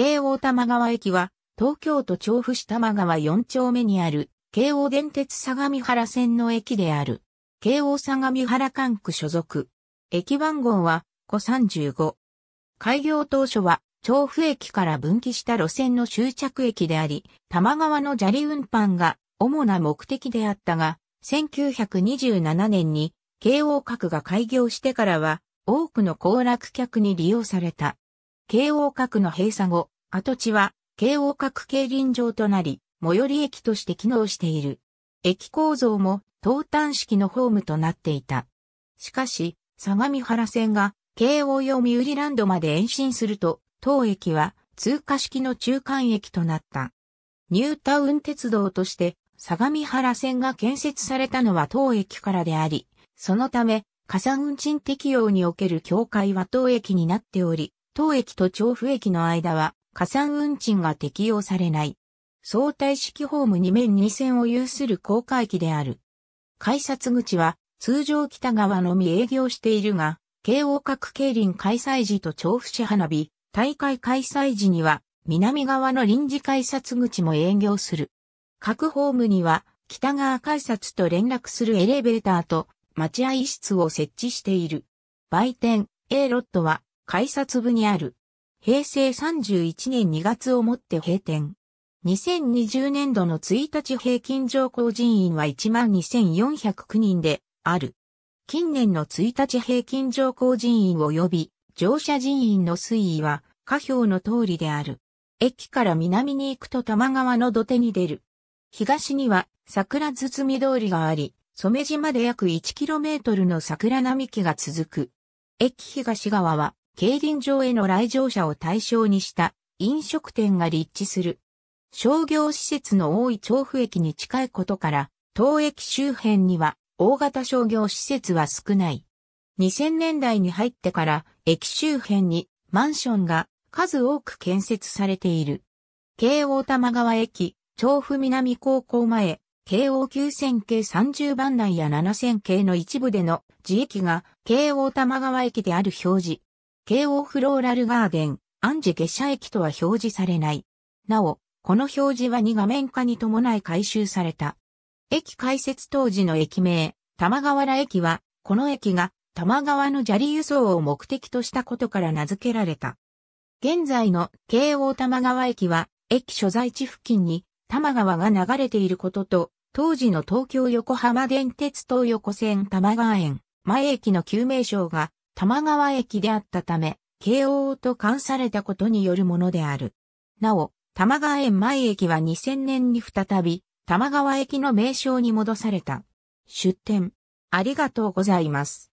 京王玉川駅は、東京都調布市玉川4丁目にある、京王電鉄相模原線の駅である。京王相模原管区所属。駅番号は、5 35。開業当初は、調布駅から分岐した路線の終着駅であり、玉川の砂利運搬が主な目的であったが、1927年に、京王閣が開業してからは、多くの行楽客に利用された。京王閣の閉鎖後、跡地は京王閣競輪場となり、最寄り駅として機能している。駅構造も東端式のホームとなっていた。しかし、相模原線が京王用売ランドまで延伸すると、当駅は通過式の中間駅となった。ニュータウン鉄道として相模原線が建設されたのは当駅からであり、そのため、加算運賃適用における境界は当駅になっており、当駅と調布駅の間は加算運賃が適用されない。相対式ホーム2面2線を有する高架駅である。改札口は通常北側のみ営業しているが、京王各競輪開催時と調布市花火、大会開催時には南側の臨時改札口も営業する。各ホームには北側改札と連絡するエレベーターと待合室を設置している。売店 A ロットは改札部にある。平成31年2月をもって閉店。2020年度の1日平均上降人員は12,409人である。近年の1日平均上降人員及び乗車人員の推移は下表の通りである。駅から南に行くと玉川の土手に出る。東には桜包通りがあり、染島で約 1km の桜並木が続く。駅東側は競輪場への来場者を対象にした飲食店が立地する。商業施設の多い調布駅に近いことから、当駅周辺には大型商業施設は少ない。2000年代に入ってから駅周辺にマンションが数多く建設されている。京王玉川駅、調布南高校前、京王9000系30番台や7000系の一部での自駅が京王玉川駅である表示。京王フローラルガーデン、安治下車駅とは表示されない。なお、この表示は2画面化に伴い回収された。駅開設当時の駅名、玉川原駅は、この駅が玉川の砂利輸送を目的としたことから名付けられた。現在の京王玉川駅は、駅所在地付近に玉川が流れていることと、当時の東京横浜電鉄東横線玉川園前駅の旧名称が玉川駅であったため、京王と冠されたことによるものである。なお、玉川園前駅は2000年に再び、玉川駅の名称に戻された。出店。ありがとうございます。